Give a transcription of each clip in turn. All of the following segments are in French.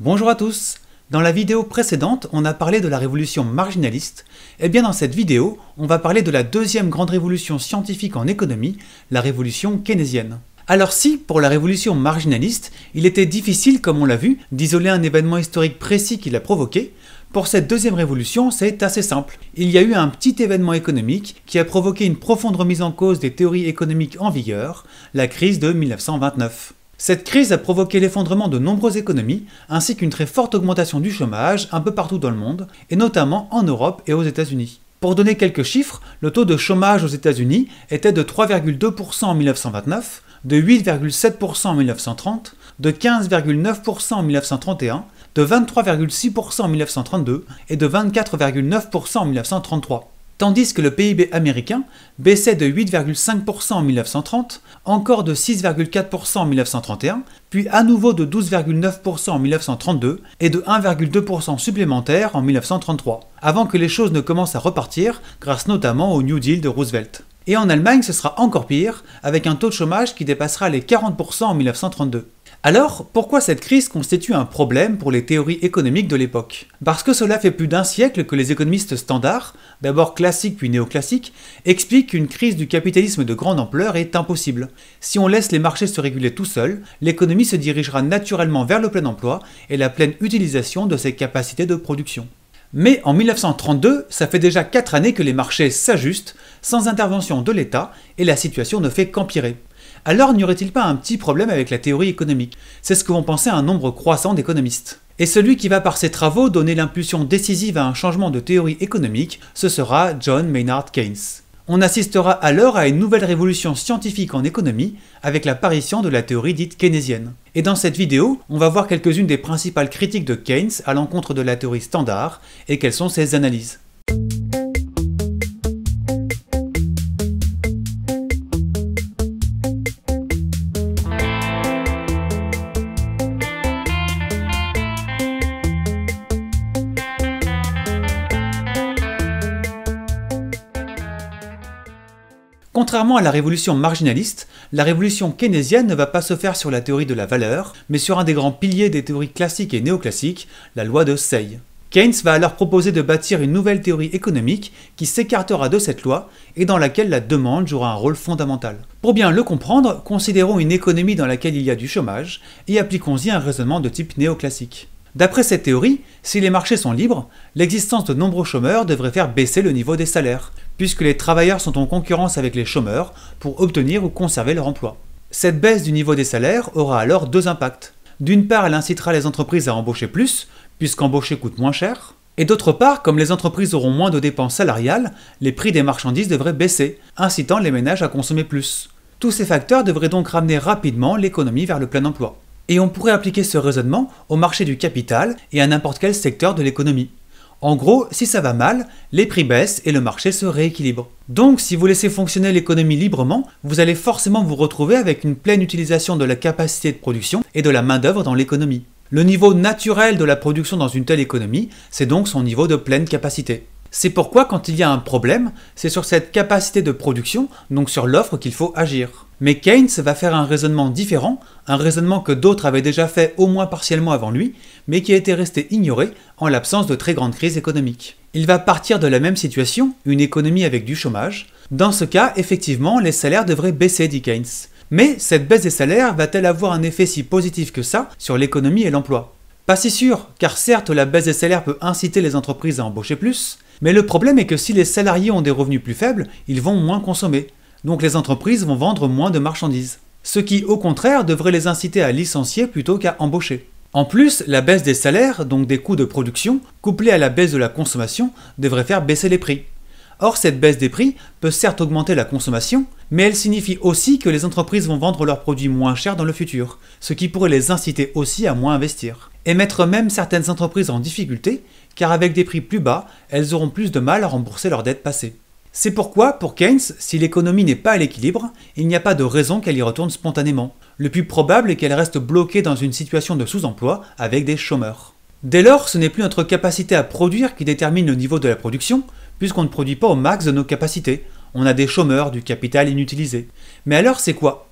Bonjour à tous Dans la vidéo précédente, on a parlé de la révolution marginaliste, et eh bien dans cette vidéo, on va parler de la deuxième grande révolution scientifique en économie, la révolution keynésienne. Alors si, pour la révolution marginaliste, il était difficile, comme on l'a vu, d'isoler un événement historique précis qui l'a provoqué, pour cette deuxième révolution, c'est assez simple. Il y a eu un petit événement économique qui a provoqué une profonde remise en cause des théories économiques en vigueur, la crise de 1929. Cette crise a provoqué l'effondrement de nombreuses économies, ainsi qu'une très forte augmentation du chômage un peu partout dans le monde, et notamment en Europe et aux États-Unis. Pour donner quelques chiffres, le taux de chômage aux États-Unis était de 3,2% en 1929, de 8,7% en 1930, de 15,9% en 1931, de 23,6% en 1932 et de 24,9% en 1933 tandis que le PIB américain baissait de 8,5% en 1930, encore de 6,4% en 1931, puis à nouveau de 12,9% en 1932 et de 1,2% supplémentaire en 1933, avant que les choses ne commencent à repartir grâce notamment au New Deal de Roosevelt. Et en Allemagne, ce sera encore pire, avec un taux de chômage qui dépassera les 40% en 1932. Alors, pourquoi cette crise constitue un problème pour les théories économiques de l'époque Parce que cela fait plus d'un siècle que les économistes standards, d'abord classiques puis néoclassiques, expliquent qu'une crise du capitalisme de grande ampleur est impossible. Si on laisse les marchés se réguler tout seuls, l'économie se dirigera naturellement vers le plein emploi et la pleine utilisation de ses capacités de production. Mais en 1932, ça fait déjà 4 années que les marchés s'ajustent sans intervention de l'État et la situation ne fait qu'empirer alors n'y aurait-il pas un petit problème avec la théorie économique C'est ce que vont penser un nombre croissant d'économistes. Et celui qui va par ses travaux donner l'impulsion décisive à un changement de théorie économique, ce sera John Maynard Keynes. On assistera alors à une nouvelle révolution scientifique en économie avec l'apparition de la théorie dite keynésienne. Et dans cette vidéo, on va voir quelques-unes des principales critiques de Keynes à l'encontre de la théorie standard et quelles sont ses analyses. Contrairement à la révolution marginaliste, la révolution keynésienne ne va pas se faire sur la théorie de la valeur, mais sur un des grands piliers des théories classiques et néoclassiques, la loi de Say. Keynes va alors proposer de bâtir une nouvelle théorie économique qui s'écartera de cette loi et dans laquelle la demande jouera un rôle fondamental. Pour bien le comprendre, considérons une économie dans laquelle il y a du chômage et appliquons-y un raisonnement de type néoclassique. D'après cette théorie, si les marchés sont libres, l'existence de nombreux chômeurs devrait faire baisser le niveau des salaires, puisque les travailleurs sont en concurrence avec les chômeurs pour obtenir ou conserver leur emploi. Cette baisse du niveau des salaires aura alors deux impacts. D'une part, elle incitera les entreprises à embaucher plus, puisqu'embaucher coûte moins cher. Et d'autre part, comme les entreprises auront moins de dépenses salariales, les prix des marchandises devraient baisser, incitant les ménages à consommer plus. Tous ces facteurs devraient donc ramener rapidement l'économie vers le plein emploi. Et on pourrait appliquer ce raisonnement au marché du capital et à n'importe quel secteur de l'économie. En gros, si ça va mal, les prix baissent et le marché se rééquilibre. Donc si vous laissez fonctionner l'économie librement, vous allez forcément vous retrouver avec une pleine utilisation de la capacité de production et de la main-d'œuvre dans l'économie. Le niveau naturel de la production dans une telle économie, c'est donc son niveau de pleine capacité. C'est pourquoi quand il y a un problème, c'est sur cette capacité de production, donc sur l'offre qu'il faut agir. Mais Keynes va faire un raisonnement différent, un raisonnement que d'autres avaient déjà fait au moins partiellement avant lui, mais qui a été resté ignoré en l'absence de très grandes crises économiques. Il va partir de la même situation, une économie avec du chômage. Dans ce cas, effectivement, les salaires devraient baisser, dit Keynes. Mais cette baisse des salaires va-t-elle avoir un effet si positif que ça sur l'économie et l'emploi Pas si sûr, car certes la baisse des salaires peut inciter les entreprises à embaucher plus, mais le problème est que si les salariés ont des revenus plus faibles, ils vont moins consommer. Donc les entreprises vont vendre moins de marchandises. Ce qui, au contraire, devrait les inciter à licencier plutôt qu'à embaucher. En plus, la baisse des salaires, donc des coûts de production, couplée à la baisse de la consommation, devrait faire baisser les prix. Or, cette baisse des prix peut certes augmenter la consommation, mais elle signifie aussi que les entreprises vont vendre leurs produits moins chers dans le futur, ce qui pourrait les inciter aussi à moins investir. Et mettre même certaines entreprises en difficulté, car avec des prix plus bas, elles auront plus de mal à rembourser leurs dettes passées. C'est pourquoi, pour Keynes, si l'économie n'est pas à l'équilibre, il n'y a pas de raison qu'elle y retourne spontanément. Le plus probable est qu'elle reste bloquée dans une situation de sous-emploi avec des chômeurs. Dès lors, ce n'est plus notre capacité à produire qui détermine le niveau de la production, puisqu'on ne produit pas au max de nos capacités. On a des chômeurs, du capital inutilisé. Mais alors, c'est quoi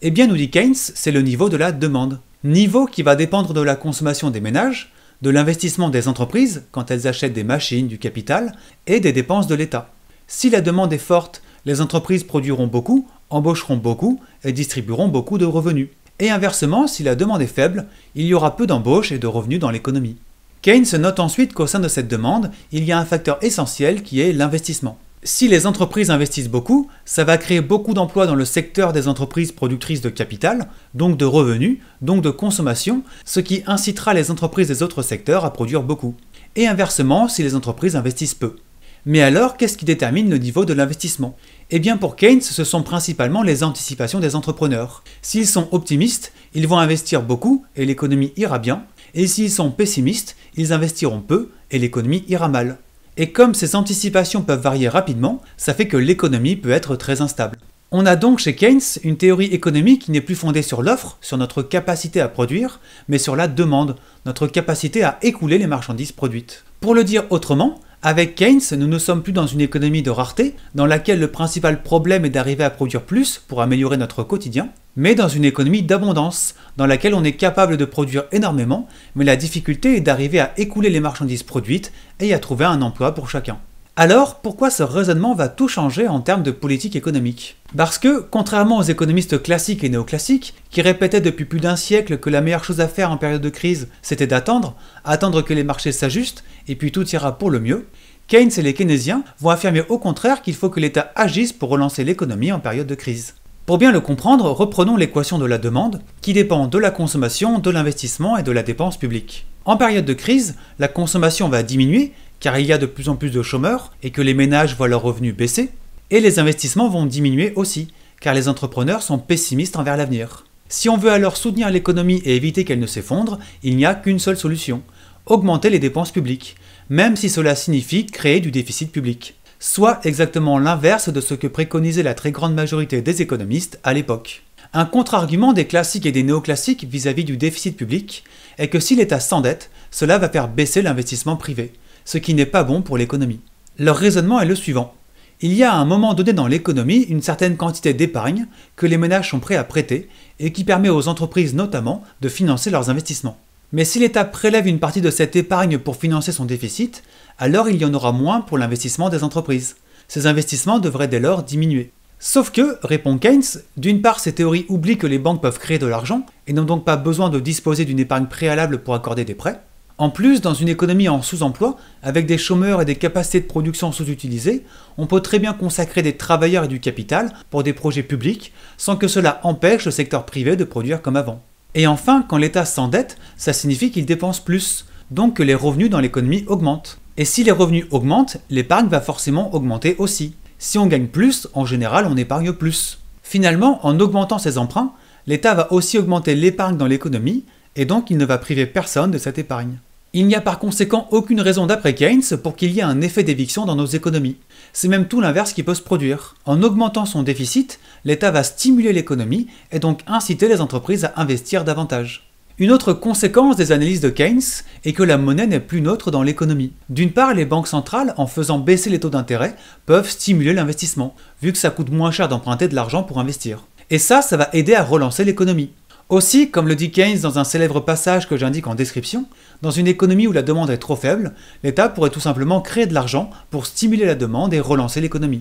Eh bien, nous dit Keynes, c'est le niveau de la demande. Niveau qui va dépendre de la consommation des ménages, de l'investissement des entreprises quand elles achètent des machines, du capital, et des dépenses de l'État. Si la demande est forte, les entreprises produiront beaucoup, embaucheront beaucoup et distribueront beaucoup de revenus. Et inversement, si la demande est faible, il y aura peu d'embauches et de revenus dans l'économie. Keynes note ensuite qu'au sein de cette demande, il y a un facteur essentiel qui est l'investissement. Si les entreprises investissent beaucoup, ça va créer beaucoup d'emplois dans le secteur des entreprises productrices de capital, donc de revenus, donc de consommation, ce qui incitera les entreprises des autres secteurs à produire beaucoup. Et inversement, si les entreprises investissent peu. Mais alors, qu'est-ce qui détermine le niveau de l'investissement Eh bien pour Keynes, ce sont principalement les anticipations des entrepreneurs. S'ils sont optimistes, ils vont investir beaucoup et l'économie ira bien, et s'ils sont pessimistes, ils investiront peu et l'économie ira mal. Et comme ces anticipations peuvent varier rapidement, ça fait que l'économie peut être très instable. On a donc chez Keynes une théorie économique qui n'est plus fondée sur l'offre, sur notre capacité à produire, mais sur la demande, notre capacité à écouler les marchandises produites. Pour le dire autrement, avec Keynes, nous ne sommes plus dans une économie de rareté, dans laquelle le principal problème est d'arriver à produire plus pour améliorer notre quotidien, mais dans une économie d'abondance, dans laquelle on est capable de produire énormément, mais la difficulté est d'arriver à écouler les marchandises produites et à trouver un emploi pour chacun. Alors, pourquoi ce raisonnement va tout changer en termes de politique économique Parce que, contrairement aux économistes classiques et néoclassiques, qui répétaient depuis plus d'un siècle que la meilleure chose à faire en période de crise, c'était d'attendre, attendre que les marchés s'ajustent, et puis tout ira pour le mieux, Keynes et les keynésiens vont affirmer au contraire qu'il faut que l'État agisse pour relancer l'économie en période de crise. Pour bien le comprendre, reprenons l'équation de la demande, qui dépend de la consommation, de l'investissement et de la dépense publique. En période de crise, la consommation va diminuer car il y a de plus en plus de chômeurs et que les ménages voient leurs revenus baisser, et les investissements vont diminuer aussi, car les entrepreneurs sont pessimistes envers l'avenir. Si on veut alors soutenir l'économie et éviter qu'elle ne s'effondre, il n'y a qu'une seule solution, augmenter les dépenses publiques, même si cela signifie créer du déficit public. Soit exactement l'inverse de ce que préconisait la très grande majorité des économistes à l'époque. Un contre-argument des classiques et des néoclassiques vis-à-vis du déficit public est que si l'État s'endette, cela va faire baisser l'investissement privé ce qui n'est pas bon pour l'économie. Leur raisonnement est le suivant. Il y a à un moment donné dans l'économie une certaine quantité d'épargne que les ménages sont prêts à prêter et qui permet aux entreprises notamment de financer leurs investissements. Mais si l'État prélève une partie de cette épargne pour financer son déficit, alors il y en aura moins pour l'investissement des entreprises. Ces investissements devraient dès lors diminuer. Sauf que, répond Keynes, d'une part ces théories oublient que les banques peuvent créer de l'argent et n'ont donc pas besoin de disposer d'une épargne préalable pour accorder des prêts, en plus, dans une économie en sous-emploi, avec des chômeurs et des capacités de production sous-utilisées, on peut très bien consacrer des travailleurs et du capital pour des projets publics sans que cela empêche le secteur privé de produire comme avant. Et enfin, quand l'État s'endette, ça signifie qu'il dépense plus, donc que les revenus dans l'économie augmentent. Et si les revenus augmentent, l'épargne va forcément augmenter aussi. Si on gagne plus, en général, on épargne plus. Finalement, en augmentant ses emprunts, l'État va aussi augmenter l'épargne dans l'économie, et donc il ne va priver personne de cette épargne. Il n'y a par conséquent aucune raison d'après Keynes pour qu'il y ait un effet d'éviction dans nos économies. C'est même tout l'inverse qui peut se produire. En augmentant son déficit, l'État va stimuler l'économie et donc inciter les entreprises à investir davantage. Une autre conséquence des analyses de Keynes est que la monnaie n'est plus neutre dans l'économie. D'une part, les banques centrales, en faisant baisser les taux d'intérêt, peuvent stimuler l'investissement, vu que ça coûte moins cher d'emprunter de l'argent pour investir. Et ça, ça va aider à relancer l'économie. Aussi, comme le dit Keynes dans un célèbre passage que j'indique en description, dans une économie où la demande est trop faible, l'État pourrait tout simplement créer de l'argent pour stimuler la demande et relancer l'économie.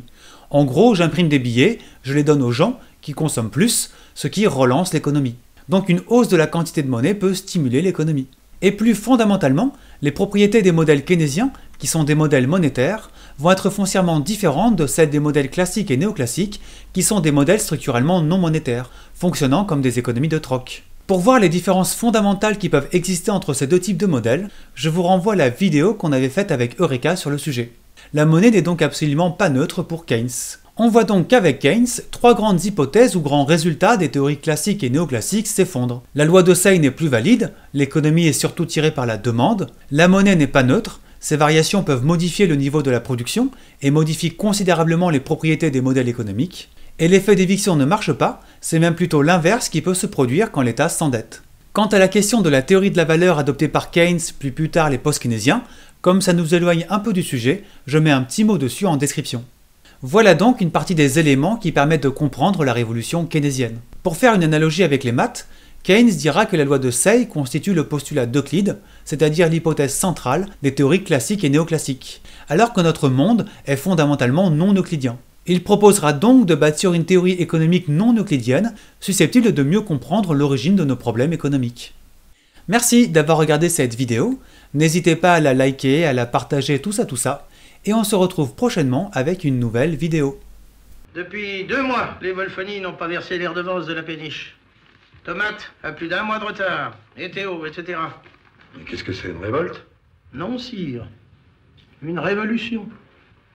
En gros, j'imprime des billets, je les donne aux gens qui consomment plus, ce qui relance l'économie. Donc une hausse de la quantité de monnaie peut stimuler l'économie. Et plus fondamentalement, les propriétés des modèles keynésiens, qui sont des modèles monétaires, vont être foncièrement différentes de celles des modèles classiques et néoclassiques, qui sont des modèles structurellement non monétaires, fonctionnant comme des économies de troc. Pour voir les différences fondamentales qui peuvent exister entre ces deux types de modèles, je vous renvoie à la vidéo qu'on avait faite avec Eureka sur le sujet. La monnaie n'est donc absolument pas neutre pour Keynes. On voit donc qu'avec Keynes, trois grandes hypothèses ou grands résultats des théories classiques et néoclassiques s'effondrent. La loi de Say n'est plus valide, l'économie est surtout tirée par la demande, la monnaie n'est pas neutre, ces variations peuvent modifier le niveau de la production et modifient considérablement les propriétés des modèles économiques. Et l'effet d'éviction ne marche pas, c'est même plutôt l'inverse qui peut se produire quand l'État s'endette. Quant à la question de la théorie de la valeur adoptée par Keynes, puis plus tard les post-keynésiens, comme ça nous éloigne un peu du sujet, je mets un petit mot dessus en description. Voilà donc une partie des éléments qui permettent de comprendre la révolution keynésienne. Pour faire une analogie avec les maths, Keynes dira que la loi de Say constitue le postulat d'Euclide, c'est-à-dire l'hypothèse centrale des théories classiques et néoclassiques, alors que notre monde est fondamentalement non euclidien. Il proposera donc de bâtir une théorie économique non euclidienne susceptible de mieux comprendre l'origine de nos problèmes économiques. Merci d'avoir regardé cette vidéo, n'hésitez pas à la liker, à la partager, tout ça, tout ça, et on se retrouve prochainement avec une nouvelle vidéo. Depuis deux mois, les Wolfonies n'ont pas versé l'air de redevances de la péniche. Tomate à plus d'un mois de retard. Et Théo, etc. Mais qu'est-ce que c'est, une révolte Non, sire. Une révolution.